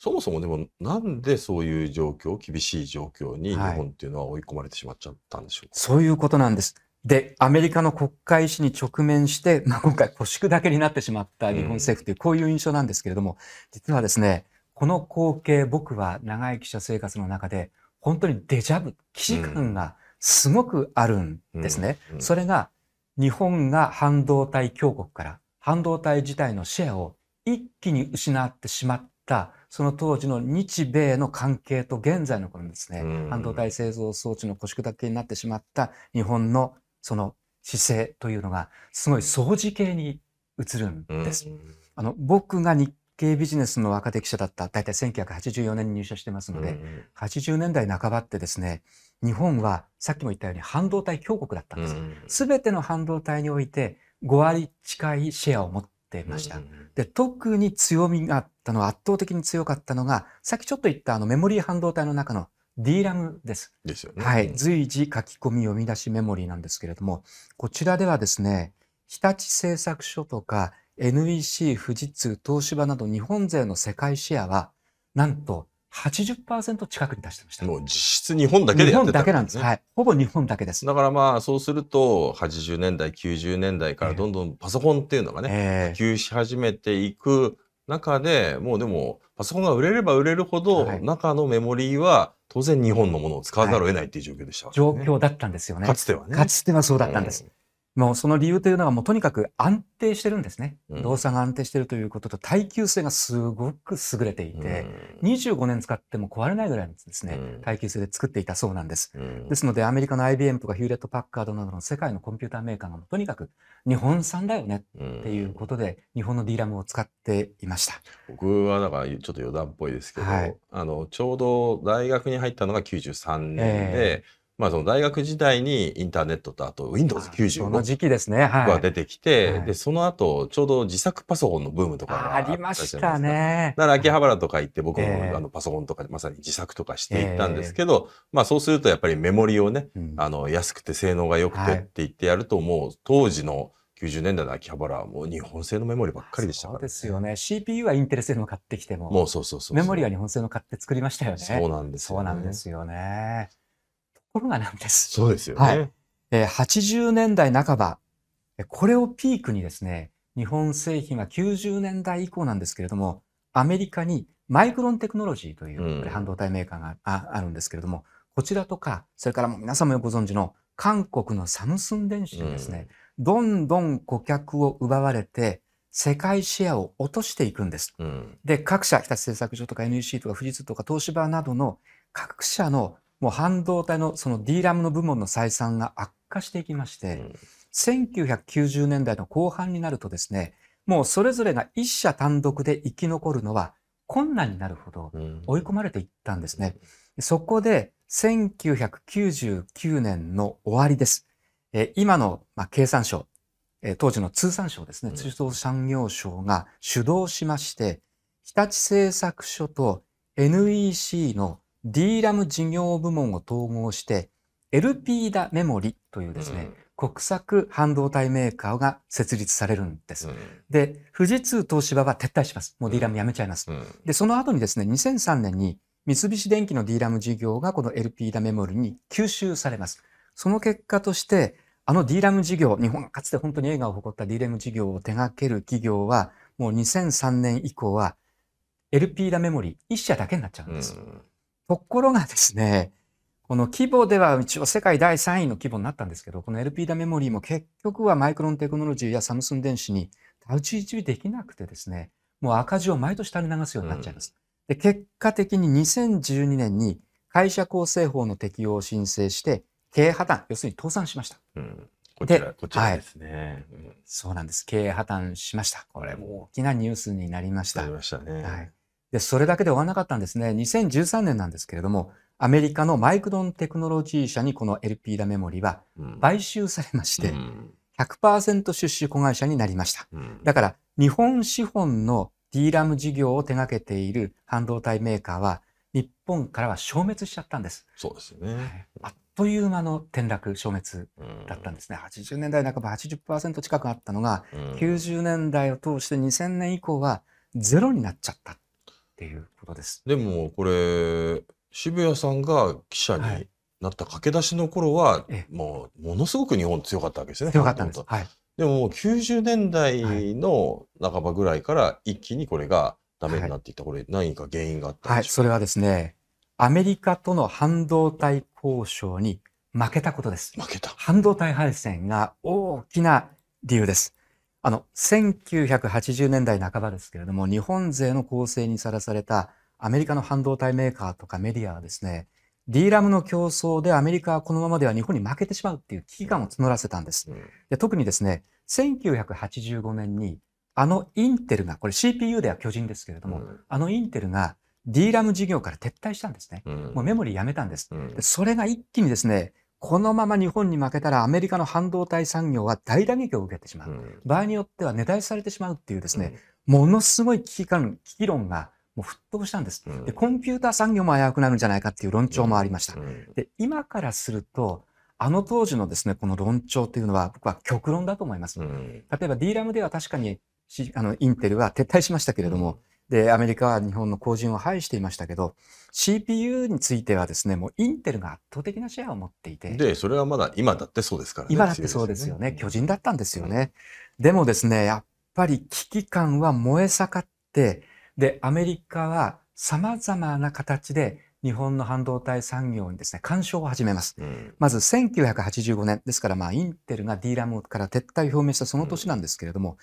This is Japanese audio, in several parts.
そもそもでもなんでそういう状況厳しい状況に日本っていうのは追い込まれてしまっちゃったんでしょうか、はい、そういうことなんです。で、アメリカの国会史に直面して、まあ、今回、保守だけになってしまった日本政府という、こういう印象なんですけれども、うん、実はですね、この光景、僕は長い記者生活の中で、本当にデジャブ、危機感がすごくあるんですね。うんうん、それが、日本が半導体強国から、半導体自体のシェアを一気に失ってしまった、その当時の日米の関係と現在のこのですね、半導体製造装置の腰砕けになってしまった日本のその姿勢というのが、すごい掃除系に映るんです。あの、僕が日経ビジネスの若手記者だった、大体1984年に入社してますので、80年代半ばってですね、日本はさっきも言ったように半導体強国だったんです。すべての半導体において5割近いシェアを持っていました。で、特に強みがあったのは、圧倒的に強かったのが、さっきちょっと言ったあのメモリー半導体の中の DRAM です。ですよね。はい。随時書き込み読み出しメモリーなんですけれども、こちらではですね、日立製作所とか NEC、富士通、東芝など日本勢の世界シェアは、なんと80%近くに達してました。もう実質日本だけでやってた、ね、日本だけなんです。はい。ほぼ日本だけです。だからまあそうすると80年代、90年代からどんどんパソコンっていうのがね、えー、普及し始めていく中で、もうでもパソコンが売れれば売れるほど、中のメモリーは当然日本のものを使わざるを得ないっていう状況でした、ねはい、状況だったんですよね。かつてはね。かつてはそうだったんです。うんもうその理由というのはもうとにかく安定してるんですね、うん、動作が安定してるということと耐久性がすごく優れていて、うん、25年使っても壊れないぐらいのですね、うん、耐久性で作っていたそうなんです、うん、ですのでアメリカの IBM とかヒューレット・パッカードなどの世界のコンピューターメーカーがとにかく日本産だよねっていうことで日本の D ラムを使っていました、僕はだからちょっと余談っぽいですけど、はい、あのちょうど大学に入ったのが93年で、えーまあ、その大学時代にインターネットとあと Windows95 の時期ですね、はい、が出てきて、はい、でその後ちょうど自作パソコンのブームとかがありましたねだから秋葉原とか行って僕も、あのパソコンとかでまさに自作とかしていったんですけど、えー、まあ、そうするとやっぱりメモリをね、あの安くて性能が良くてって言ってやると、もう当時の90年代の秋葉原はもう日本製のメモリばっかりでしたから、ね、そうですよね。CPU はインテル製の買ってきても。もうそうそうそうメモリは日本製の買って作りましたよね。そうなんです、ね、そうなんですよね。ところがなんです。そうですよね。はい、えー、80年代半ば、これをピークにですね、日本製品は90年代以降なんですけれども、アメリカにマイクロンテクノロジーという半導体メーカーがあ,、あるんですけれども、こちらとか、それからもう皆様もご存知の韓国のサムスン電子にですね、うん、どんどん顧客を奪われて、世界シェアを落としていくんです。うん、で、各社、日立製作所とか NEC とか富士通とか東芝などの各社のもう半導体のその d ラムの部門の採算が悪化していきまして、うん、1990年代の後半になるとですね、もうそれぞれが一社単独で生き残るのは困難になるほど追い込まれていったんですね。うん、そこで1999年の終わりです。え今の、まあ、経産省、え当時の通産省ですね、通商産業省が主導しまして、日立製作所と NEC の DRAM 事業部門を統合して LP だメモリというですね、うん、国策半導体メーカーが設立されるんです。うん、で、富士通東芝は撤退します。もう DRAM やめちゃいます。うん、で、その後にですね、2003年に三菱電機の DRAM 事業がこの LP だメモリに吸収されます。その結果として、あの DRAM 事業、日本がかつて本当に映画を誇った DRAM 事業を手掛ける企業は、もう2003年以降は LP だメモリ1社だけになっちゃうんです。うんところがですね、この規模では一応世界第3位の規模になったんですけど、この LP ダメモリーも結局はマイクロンテクノロジーやサムスン電子に太ち打ちできなくてですね、もう赤字を毎年垂れ流すようになっちゃいます。うん、で結果的に2012年に会社構成法の適用を申請して、経営破綻、要するに倒産しました。うん、こちらこちらですね、はいそうなんです。経営破綻しました。これも大きなニュースになりました。なりましたね。はいで、それだけで終わらなかったんですね。2013年なんですけれども、アメリカのマイクロンテクノロジー社にこの LP ダメモリは買収されまして、100%出資子会社になりました。だから、日本資本の D ラム事業を手掛けている半導体メーカーは、日本からは消滅しちゃったんです。そうですね。はい、あっという間の転落、消滅だったんですね。80年代半ば80%近くあったのが、90年代を通して2000年以降はゼロになっちゃった。っていうことです。でもこれ渋谷さんが記者になった駆け出しの頃は、はい、もうものすごく日本強かったわけですね。強かったんです。はい、でもも90年代の半ばぐらいから一気にこれがダメになっていった、これ何か原因があったんでしょうか、はい、それはですねアメリカとの半導体交渉に負けたことです。負けた。半導体配線が大きな理由です。あの、1980年代半ばですけれども、日本勢の構成にさらされたアメリカの半導体メーカーとかメディアはですね、D ラムの競争でアメリカはこのままでは日本に負けてしまうっていう危機感を募らせたんです。で特にですね、1985年にあのインテルが、これ CPU では巨人ですけれども、うん、あのインテルが D ラム事業から撤退したんですね。うん、もうメモリーやめたんです、うん、で。それが一気にですね、このまま日本に負けたらアメリカの半導体産業は大打撃を受けてしまう、うん、場合によっては値段されてしまうっていうですね、うん、ものすごい危機感危機論がもう沸騰したんです、うん、でコンピューター産業も危うくなるんじゃないかっていう論調もありました、で今からするとあの当時のですねこの論調というのは僕は極論だと思います、例えば DRAM では確かにあのインテルは撤退しましたけれども、で、アメリカは日本の後人を排していましたけど、CPU についてはですね、もうインテルが圧倒的なシェアを持っていて。で、それはまだ今だってそうですからね。今だってそうですよね。ね巨人だったんですよね。うん、でもですね、やっぱり危機感は燃え盛って、で、アメリカは様々な形で日本の半導体産業にですね、干渉を始めます。うん、まず1985年、ですからまあインテルが D ラムから撤退表明したその年なんですけれども、うん、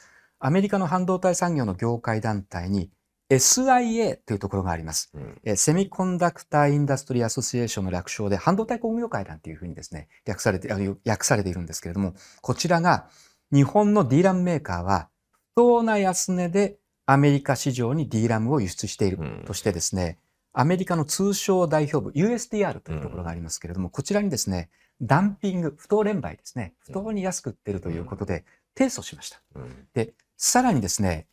アメリカの半導体産業の業界団体に SIA というところがあります、うん、セミコンダクター・インダストリー・アソシエーションの略称で半導体工業会なんていうふうにですね略されて訳されているんですけれどもこちらが日本の D ラムメーカーは不当な安値でアメリカ市場に D ラムを輸出しているとしてですね、うん、アメリカの通商代表部 USDR というところがありますけれども、うん、こちらにですねダンピング不当連売ですね不当に安く売ってるということで提訴しました。でさらにですね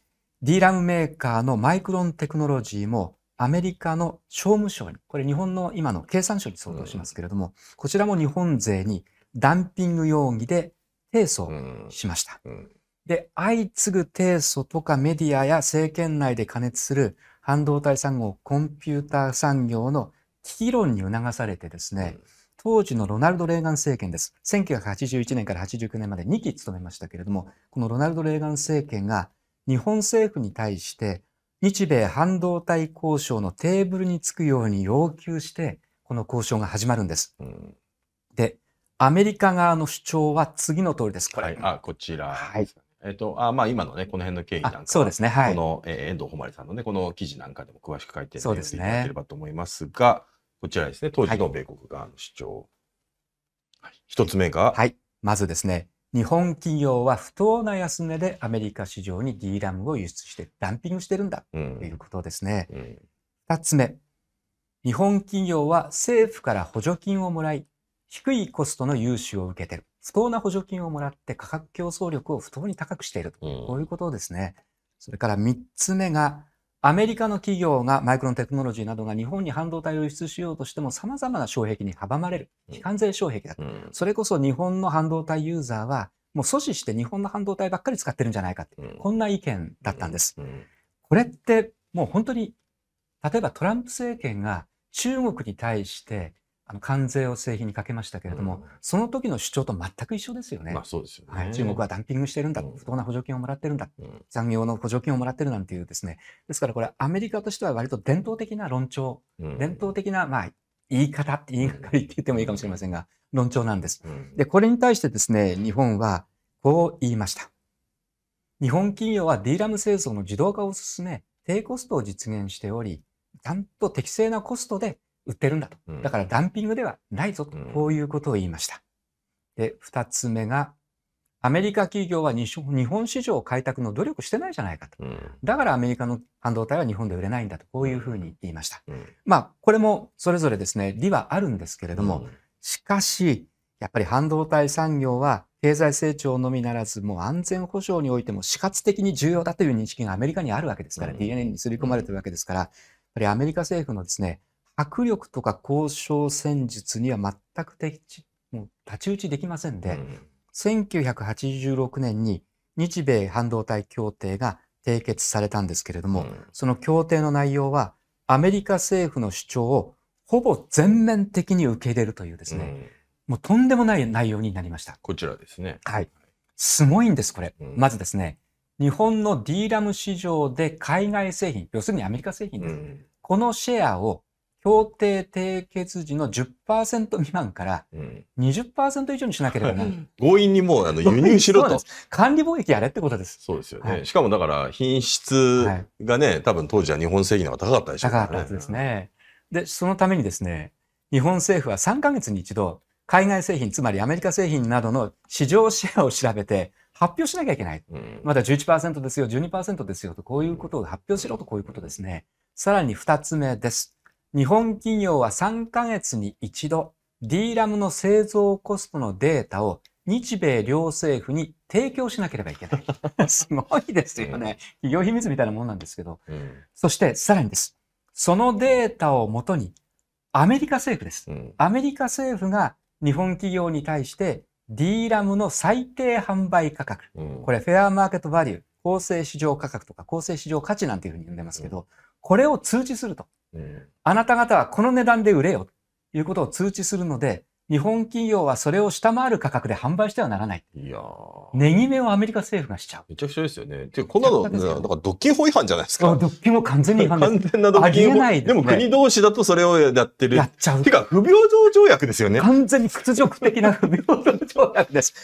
DRAM メーカーのマイクロンテクノロジーもアメリカの商務省に、これ日本の今の経産省に相当しますけれども、うん、こちらも日本勢にダンピング容疑で提訴しました。うんうん、で、相次ぐ提訴とかメディアや政権内で加熱する半導体産業、コンピューター産業の危機論に促されてですね、当時のロナルド・レーガン政権です。1981年から89年まで2期務めましたけれども、このロナルド・レーガン政権が日本政府に対して日米半導体交渉のテーブルにつくように要求してこの交渉が始まるんです。うん、でアメリカ側の主張は次の通りです。これ、はい、あこちら、はいえっと、あまあ今のね、この辺の経緯なんかそうですね、はい、この、えー、遠藤誉さんのね、この記事なんかでも詳しく書いて、ね、そうですね、いただければと思いますが、こちらですね、当時の米国側の主張。はい、一、つ目が、はい。まずですね、日本企業は不当な安値でアメリカ市場に D ラムを輸出してダンピングしてるんだということですね。うん、2つ目、日本企業は政府から補助金をもらい、低いコストの融資を受けてる。不当な補助金をもらって価格競争力を不当に高くしていると、こういうことですね。それから3つ目が、アメリカの企業がマイクロンテクノロジーなどが日本に半導体を輸出しようとしても様々な障壁に阻まれる。非関税障壁だと、うん。それこそ日本の半導体ユーザーはもう阻止して日本の半導体ばっかり使ってるんじゃないかって、うん、こんな意見だったんです。これってもう本当に、例えばトランプ政権が中国に対してあの関税を製品にかけましたけれども、うん、その時の主張と全く一緒ですよね。まあ、そうですよね、はい、中国はダンピングしてるんだ、うん、不当な補助金をもらってるんだ、うん、残業の補助金をもらってるなんていうですね、ですからこれ、アメリカとしては割と伝統的な論調、伝統的な、まあ、言い方って言いがかりって言ってもいいかもしれませんが、論調なんです。で、これに対してですね、日本はこう言いました。日本企業は D ラム製造の自動化を進め、低コストを実現しており、ちゃんと適正なコストで売ってるんだと。だからダンピングではないぞと、こういうことを言いました。で、二つ目が、アメリカ企業は日本市場開拓の努力してないじゃないかと。だからアメリカの半導体は日本で売れないんだと、こういうふうに言いました。まあ、これもそれぞれですね、理はあるんですけれども、しかし、やっぱり半導体産業は経済成長のみならず、もう安全保障においても死活的に重要だという認識がアメリカにあるわけですから、DNA に刷り込まれてるわけですから、やっぱりアメリカ政府のですね、迫力とか交渉戦術には全く立ち打ちできませんで、うん、1986年に日米半導体協定が締結されたんですけれども、うん、その協定の内容はアメリカ政府の主張をほぼ全面的に受け入れるというですね、うん、もうとんでもない内容になりました。こちらですね。はい。すごいんです、これ。まずですね、日本の D ラム市場で海外製品、要するにアメリカ製品です。このシェアを協定締結時の10%未満から20%以上にしなければならない。強引にもうあの輸入しろと 管理貿易やれってことです。そうですよね。はい、しかもだから品質がね、多分当時は日本製品の方が高かったでしょうね。高かったですね。で、そのためにですね、日本政府は3ヶ月に一度、海外製品、つまりアメリカ製品などの市場シェアを調べて、発表しなきゃいけない。うん、まだ11%ですよ、12%ですよと、こういうことを発表しろと、こういうことですね。さらに2つ目です。日本企業は3ヶ月に一度 DRAM の製造コストのデータを日米両政府に提供しなければいけない。すごいですよね。企業秘密みたいなもんなんですけど。うん、そしてさらにです。そのデータをもとにアメリカ政府です、うん。アメリカ政府が日本企業に対して DRAM の最低販売価格、うん、これフェアマーケットバリュー、公正市場価格とか公正市場価値なんていうふうに呼んでますけど、これを通知すると。あなた方はこの値段で売れよということを通知するので、日本企業はそれを下回る価格で販売してはならない。いや値決めをアメリカ政府がしちゃう。めちゃくちゃですよね。てこんなの、なんか独禁法違反じゃないですか。独禁も完全に違反です。完全な独禁法。でね、でも国同士だとそれをやってる。やっちゃう。てか、不平等条約ですよね。完全に屈辱的な不平等条約です。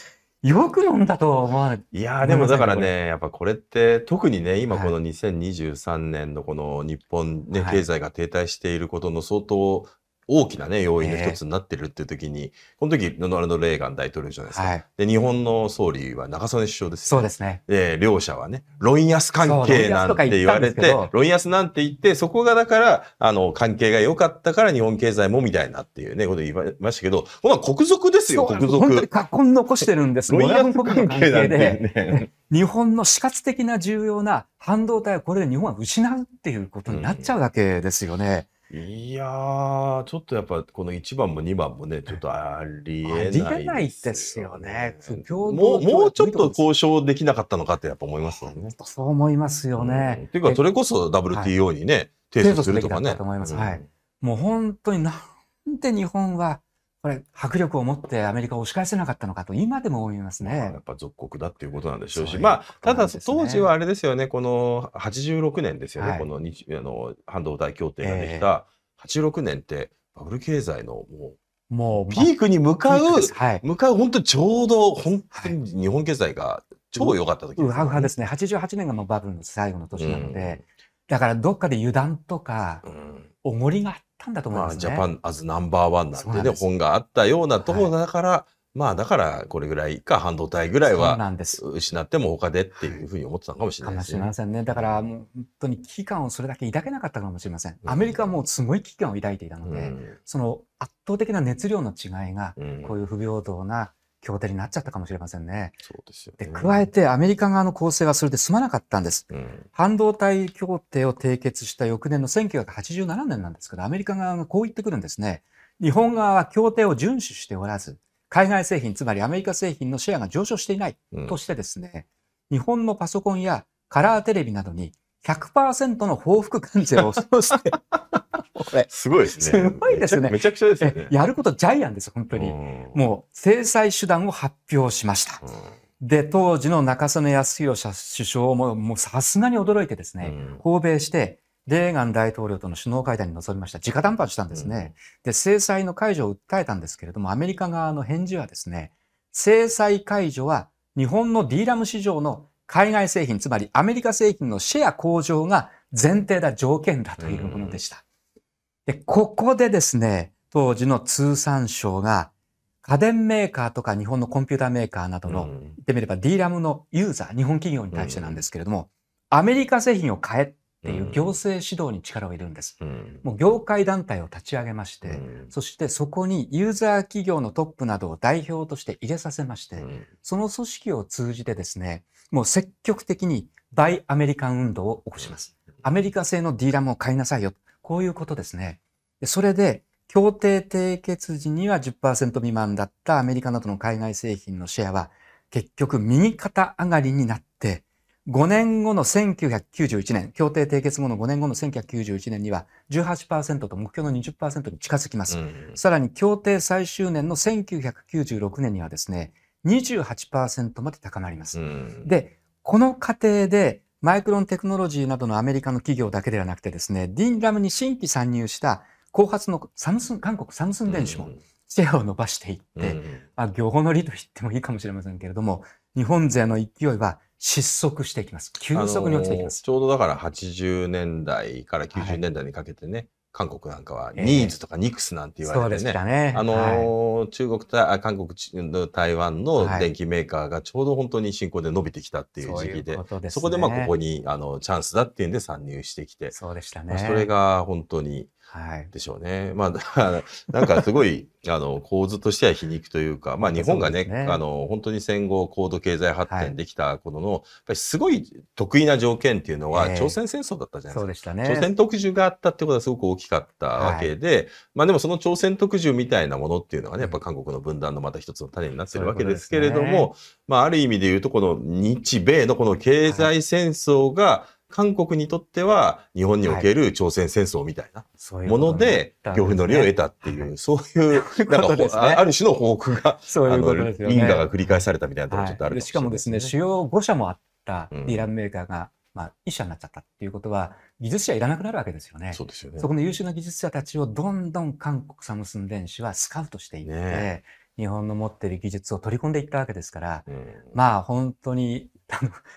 よく飲んだとは思わない。いやでもだからね、やっぱこれって特にね、今この2023年のこの日本ね、はい、経済が停滞していることの相当大きな、ね、要因の一つになってるっていう時に、この時ロナルド・レーガン大統領じゃないですか、はい、で日本の総理は中曽根首相ですよ、ね、そうですね、え両者はねロ論安関係なんて言われて論安なんて言ってそこがだからあの関係が良かったから日本経済もみたいなっていうねこと言いましたけどこ国賊ですよ国賊本当に格残してるんですロイ国の関係で、日本の死活的な重要な半導体はこれで日本は失うっていうことになっちゃうわけですよね。うんいやー、ちょっとやっぱこの1番も2番もね、ちょっとありえない、ね。ありえないですよね。もう、もうちょっと交渉できなかったのかってやっぱ思いますよね。そう思いますよね。うん、っていうか、それこそ WTO にね、提出するとかね。と思います。はい。もう本当になんて日本はこれ、迫力を持ってアメリカを押し返せなかったのかと、今でも思いますね。やっぱ属国だっていうことなんでしょうし、ううまあ、ただ、当時はあれですよね、この86年ですよね、はい、この日あの半導体協定ができた、86年って、バブル経済のもう、もう、ピークに向かう、はい、向かう、本当ちょうど、本当に日本経済が超良かった時、ね、うはうはですね。88年がもうバブルの最後の年なので、うん、だからどっかで油断とか、おごりがあったんだと思います、ね、まあ、ジャパンアズナンバーワンなんてね本があったようなところだから、はい、まあだからこれぐらいか半導体ぐらいは失っても他でっていうふうに思ってたかもしれないですね。かもしれませんね。だからもう本当に危機感をそれだけ抱けなかったかもしれません。アメリカはもうすごい危機感を抱いていたので、うん、その圧倒的な熱量の違いがこういう不平等な、協定になっちゃったかもしれませんね。そうですよ、ね、で加えてアメリカ側の構成はそれで済まなかったんです、うん、半導体協定を締結した翌年の1987年なんですけど、アメリカ側がこう言ってくるんですね。日本側は協定を遵守しておらず、海外製品、つまりアメリカ製品のシェアが上昇していないとしてですね、うん、日本のパソコンやカラーテレビなどに100%の報復関税をそうして。これ。すごいですね。すごいですね。めちゃくちゃですね。やることジャイアンです、本当に。もう、制裁手段を発表しました。で、当時の中曽根康弘首相も、もうさすがに驚いてですね、訪米して、レーガン大統領との首脳会談に臨みました。直談判したんですね。で、制裁の解除を訴えたんですけれども、アメリカ側の返事はですね、制裁解除は日本の D ラム市場の海外製品、つまりアメリカ製品のシェア向上が前提だ、条件だというものでした。で、ここでですね、当時の通産省が家電メーカーとか日本のコンピューターメーカーなどの、言ってみれば DRAM のユーザー、日本企業に対してなんですけれども、アメリカ製品を買えっていう行政指導に力を入れるんです。うん、もう業界団体を立ち上げまして、うん、そしてそこにユーザー企業のトップなどを代表として入れさせまして、うん、その組織を通じてですね、もう積極的にバイアメリカン運動を起こします。アメリカ製の D ラムを買いなさいよ。こういうことですね。それで、協定締結時には10%未満だったアメリカなどの海外製品のシェアは結局右肩上がりになっ5年後の1991年、協定締結後の5年後の1991年には18%と目標の20%に近づきます。うん、さらに協定最終年の1996年にはですね、28%まで高まります。うん、で、この過程でマイクロンテクノロジーなどのアメリカの企業だけではなくてですね、ディンラムに新規参入した後発のサムスン、韓国サムスン電子もシェアを伸ばしていって、うん、まあ、業法の利と言ってもいいかもしれませんけれども、日本勢の勢いは失速していきます。急速に落ちていきます。ちょうどだから80年代から90年代にかけてね、はい、韓国なんかはニーズとかニクスなんて言われてね、えー、ねあのーはい、中国韓国台湾の電機メーカーがちょうど本当に進行で伸びてきたっていう時期で、はいね、そこでまあここにあのチャンスだっていうんで参入してきて、そうでしたね。それが本当にはい、でしょうね。まあ、だからなんかすごい あの構図としては皮肉というか、まあ、日本がね、ね、あの本当に戦後高度経済発展できたとの、はい、やっぱりすごい得意な条件っていうのは、朝鮮戦争だったじゃないですか、ね、朝鮮特需があったってことはすごく大きかったわけで、はい、まあ、でもその朝鮮特需みたいなものっていうのがねやっぱ韓国の分断のまた一つの種になってるわけですけれども、ね、まあ、ある意味で言うとこの日米のこの経済戦争が、はい韓国にとっては日本における朝鮮戦争みたいなもので恐怖のりを得たっていう、そういうなんかある種の報告がそういうことですね、因果が繰り返されたみたいなところちょっとあるしかもですね主要5社もあったイランメーカーが、まあ、1社になっちゃったっていうことは技術者いらなくなるわけですよね。そうですよねそこの優秀な技術者たちをどんどん韓国サムスン電子はスカウトしていって、日本の持っている技術を取り込んでいったわけですから、まあ本当に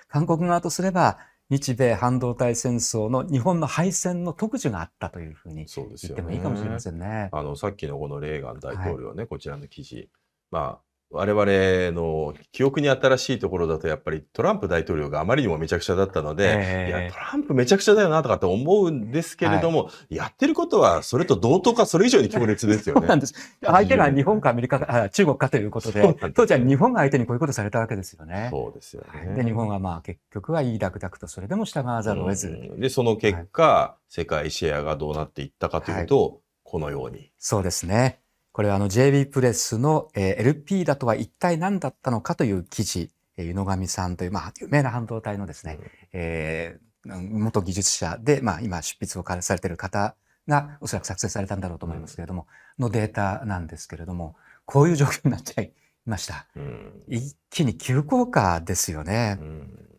韓国側とすれば日米半導体戦争の日本の敗戦の特需があったというふうに言ってもいいかもしれませんね。ねあのさっきのこのレーガン大統領ね、はい、こちらの記事、まあ我々の記憶に新しいところだとやっぱりトランプ大統領があまりにもめちゃくちゃだったので、えー、いやトランプめちゃくちゃだよなとかって思うんですけれども、はい、やってることはそれと同等かそれ以上に強烈ですよね。そうなんです相手が日本かアメリカか中国かということで、当時は日本が相手にこういうことされたわけですよね。そうですよね。で日本はまあ結局はいいダクダクとそれでも従わざるを得ず。でその結果、はい、世界シェアがどうなっていったかというと、はい、このように。そうですね。これはあの JB プレスの LP だとは一体何だったのかという記事、湯野上さんという、まあ、有名な半導体のですね、えー、元技術者で、まあ、今執筆をされている方がおそらく作成されたんだろうと思いますけれども、うん、のデータなんですけれども、こういう状況になっちゃいました。うん、一気に急降下ですよね。うん